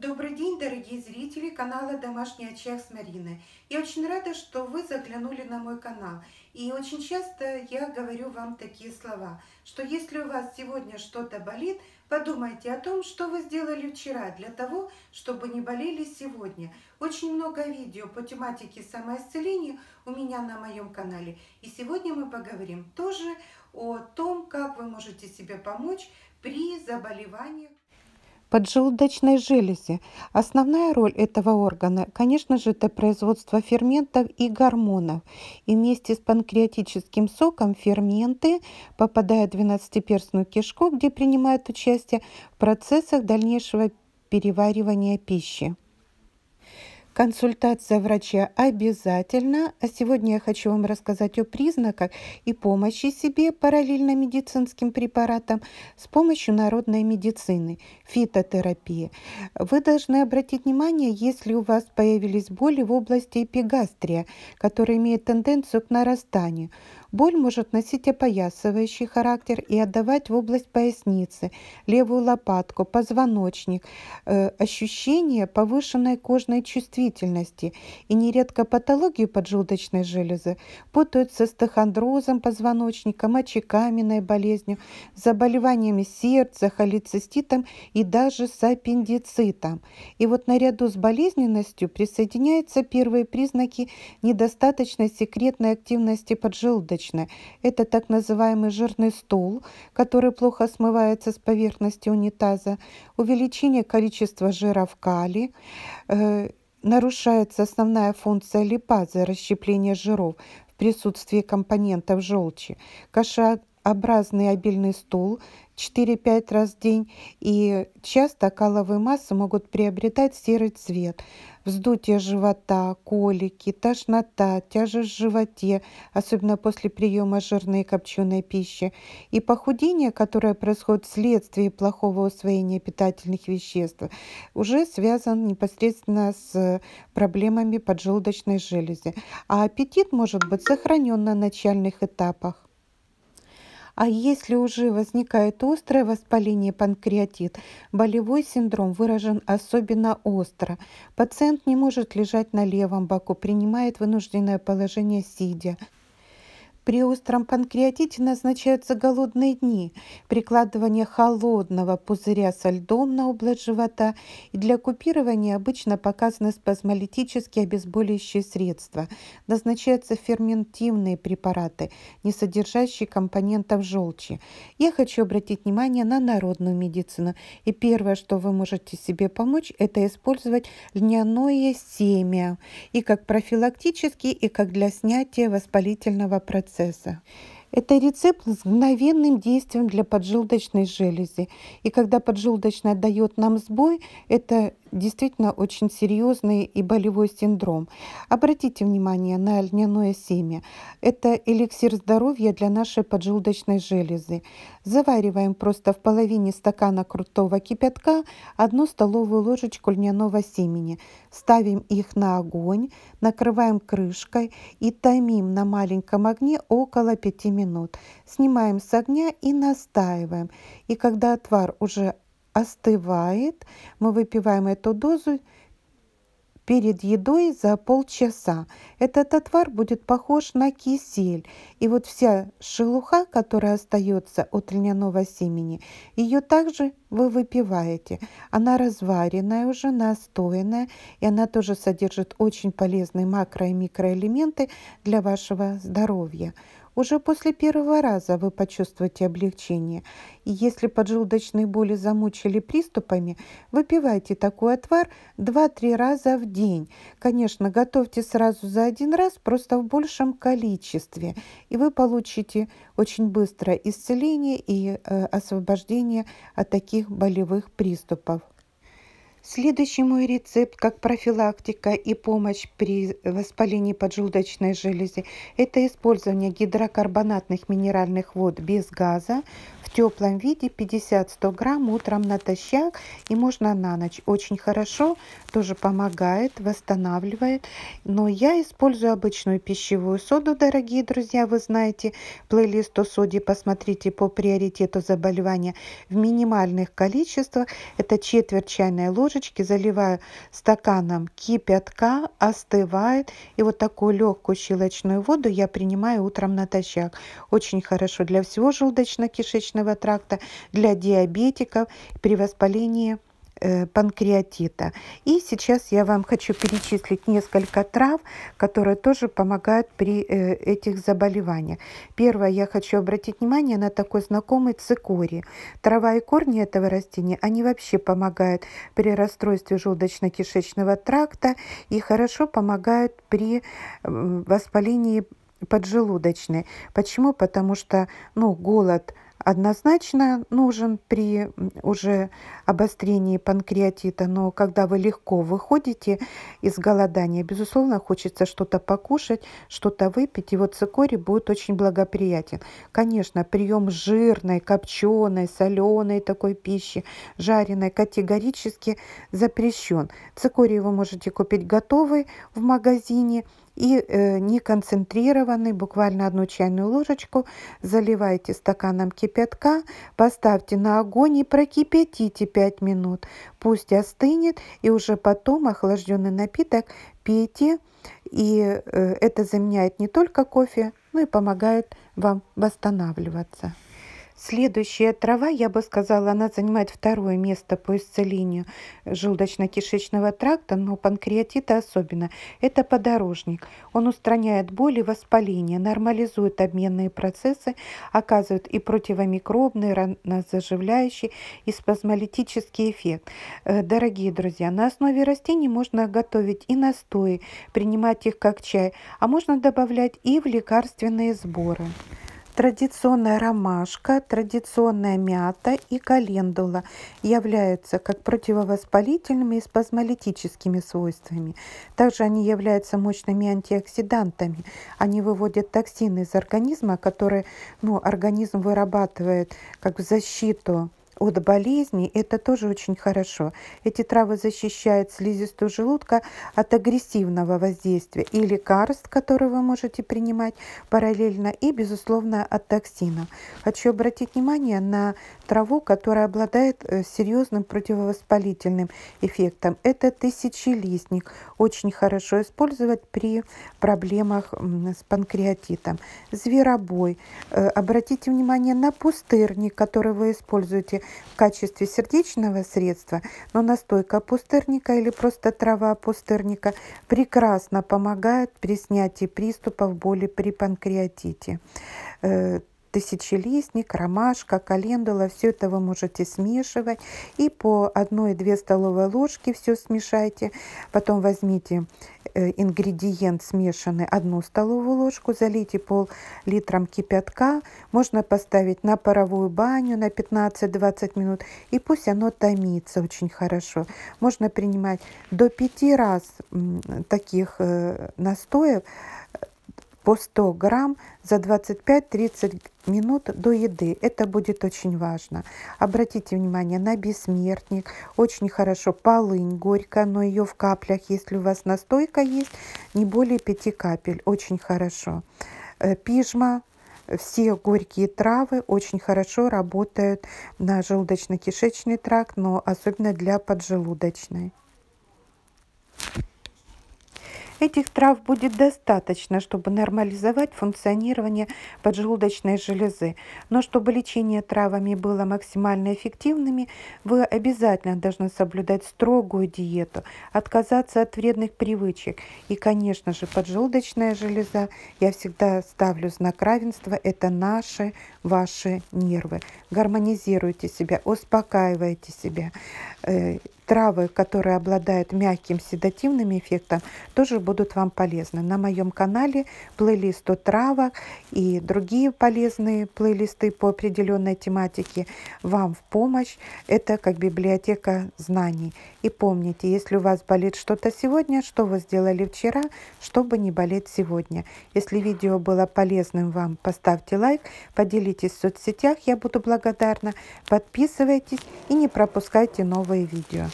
Добрый день, дорогие зрители канала «Домашний очаг» с Мариной. Я очень рада, что вы заглянули на мой канал. И очень часто я говорю вам такие слова, что если у вас сегодня что-то болит, подумайте о том, что вы сделали вчера для того, чтобы не болели сегодня. Очень много видео по тематике самоисцеления у меня на моем канале. И сегодня мы поговорим тоже о том, как вы можете себе помочь при заболеваниях поджелудочной железе. Основная роль этого органа, конечно же, это производство ферментов и гормонов. И вместе с панкреатическим соком ферменты попадают в двенадцатиперстную кишку, где принимают участие в процессах дальнейшего переваривания пищи. Консультация врача обязательно. А сегодня я хочу вам рассказать о признаках и помощи себе параллельно медицинским препаратам с помощью народной медицины, фитотерапии. Вы должны обратить внимание, если у вас появились боли в области эпигастрия, которая имеет тенденцию к нарастанию. Боль может носить опоясывающий характер и отдавать в область поясницы, левую лопатку, позвоночник, э, ощущение повышенной кожной чувствительности и нередко патологию поджелудочной железы путают с стохондрозом позвоночника, мочекаменной болезнью, заболеваниями сердца, холециститом и даже с аппендицитом. И вот наряду с болезненностью присоединяются первые признаки недостаточной секретной активности поджелудочника избыточны. Это так называемый жирный стул, который плохо смывается с поверхности унитаза, увеличение количества жира в калии, э, нарушается основная функция липазы, расщепление жиров в присутствии компонентов желчи, кашеобразный обильный стул 4-5 раз в день и часто каловые массы могут приобретать серый цвет – вздутие живота, колики, тошнота, тяжесть в животе, особенно после приема жирной и копченой пищи, и похудение, которое происходит вследствие плохого усвоения питательных веществ, уже связан непосредственно с проблемами поджелудочной железы. А аппетит может быть сохранен на начальных этапах. А если уже возникает острое воспаление панкреатит, болевой синдром выражен особенно остро. Пациент не может лежать на левом боку, принимает вынужденное положение сидя. При остром панкреатите назначаются голодные дни, прикладывание холодного пузыря со льдом на область живота и для купирования обычно показаны спазмолитические обезболивающие средства. Назначаются ферментивные препараты, не содержащие компонентов желчи. Я хочу обратить внимание на народную медицину. И первое, что вы можете себе помочь, это использовать льняное семя и как профилактический, и как для снятия воспалительного процесса процесса. Это рецепт с мгновенным действием для поджелудочной железы. И когда поджелудочная дает нам сбой, это действительно очень серьезный и болевой синдром. Обратите внимание на льняное семя. Это эликсир здоровья для нашей поджелудочной железы. Завариваем просто в половине стакана крутого кипятка одну столовую ложечку льняного семени. Ставим их на огонь, накрываем крышкой и томим на маленьком огне около 5 минут. Снимаем с огня и настаиваем. И когда отвар уже остывает. Мы выпиваем эту дозу перед едой за полчаса. Этот отвар будет похож на кисель. И вот вся шелуха, которая остается от льняного семени, ее также вы выпиваете. Она разваренная уже, настоянная, и она тоже содержит очень полезные макро- и микроэлементы для вашего здоровья. Уже после первого раза вы почувствуете облегчение. И если поджелудочные боли замучили приступами, выпивайте такой отвар 2-3 раза в день. Конечно, готовьте сразу за один раз, просто в большем количестве. И вы получите очень быстро исцеление и э, освобождение от таких болевых приступов. Следующий мой рецепт как профилактика и помощь при воспалении поджелудочной железы – это использование гидрокарбонатных минеральных вод без газа в теплом виде 50-100 грамм утром натощак и можно на ночь. Очень хорошо, тоже помогает, восстанавливает. Но я использую обычную пищевую соду, дорогие друзья, вы знаете, плейлист о соде посмотрите по приоритету заболевания в минимальных количествах. Это четверть чайной ложки ложечки заливаю стаканом кипятка, остывает. И вот такую легкую щелочную воду я принимаю утром натощак. Очень хорошо для всего желудочно-кишечного тракта, для диабетиков при воспалении Э, панкреатита. И сейчас я вам хочу перечислить несколько трав, которые тоже помогают при э, этих заболеваниях. Первое, я хочу обратить внимание на такой знакомый цикорий. Трава и корни этого растения, они вообще помогают при расстройстве желудочно-кишечного тракта и хорошо помогают при э, воспалении поджелудочной. Почему? Потому что ну, голод – однозначно нужен при уже обострении панкреатита, но когда вы легко выходите из голодания, безусловно, хочется что-то покушать, что-то выпить, и вот цикорий будет очень благоприятен. Конечно, прием жирной, копченой, соленой такой пищи, жареной категорически запрещен. Цикорий вы можете купить готовый в магазине, и э, не концентрированный, буквально одну чайную ложечку, заливайте стаканом кипятка, поставьте на огонь и прокипятите 5 минут. Пусть остынет и уже потом охлажденный напиток пейте. И э, это заменяет не только кофе, но и помогает вам восстанавливаться. Следующая трава, я бы сказала, она занимает второе место по исцелению желудочно-кишечного тракта, но панкреатита особенно. Это подорожник. Он устраняет боли, и воспаление, нормализует обменные процессы, оказывает и противомикробный, ранозаживляющий, и спазмолитический эффект. Э, дорогие друзья, на основе растений можно готовить и настои, принимать их как чай, а можно добавлять и в лекарственные сборы. Традиционная ромашка, традиционная мята и календула являются как противовоспалительными и спазмолитическими свойствами. Также они являются мощными антиоксидантами. Они выводят токсины из организма, которые ну, организм вырабатывает как в защиту от болезней, это тоже очень хорошо. Эти травы защищают слизистую желудка от агрессивного воздействия и лекарств, которые вы можете принимать параллельно, и, безусловно, от токсина Хочу обратить внимание на траву, которая обладает э, серьезным противовоспалительным эффектом. Это тысячелистник. Очень хорошо использовать при проблемах с панкреатитом. Зверобой. Э, обратите внимание на пустырник, который вы используете в качестве сердечного средства, но настойка пустырника или просто трава пустырника прекрасно помогает при снятии приступов боли при панкреатите. Э, тысячелистник, ромашка, календула. Все это вы можете смешивать. И по 1-2 столовые ложки все смешайте. Потом возьмите э, ингредиент смешанный, одну столовую ложку, залейте пол литром кипятка, можно поставить на паровую баню на 15-20 минут, и пусть оно томится очень хорошо. Можно принимать до 5 раз таких э, настоев по 100 грамм за 25-30 минут до еды. Это будет очень важно. Обратите внимание на бессмертник. Очень хорошо полынь горькая, но ее в каплях, если у вас настойка есть, не более 5 капель. Очень хорошо. Э, пижма все горькие травы очень хорошо работают на желудочно-кишечный тракт, но особенно для поджелудочной. Этих трав будет достаточно, чтобы нормализовать функционирование поджелудочной железы. Но чтобы лечение травами было максимально эффективными, вы обязательно должны соблюдать строгую диету, отказаться от вредных привычек. И, конечно же, поджелудочная железа, я всегда ставлю знак равенства, это наши, ваши нервы. Гармонизируйте себя, успокаивайте себя, э, Травы, которые обладают мягким седативным эффектом, тоже будут вам полезны. На моем канале плейлист о травах и другие полезные плейлисты по определенной тематике вам в помощь. Это как библиотека знаний. И помните, если у вас болит что-то сегодня, что вы сделали вчера, чтобы не болеть сегодня. Если видео было полезным вам, поставьте лайк, поделитесь в соцсетях, я буду благодарна. Подписывайтесь и не пропускайте новые видео.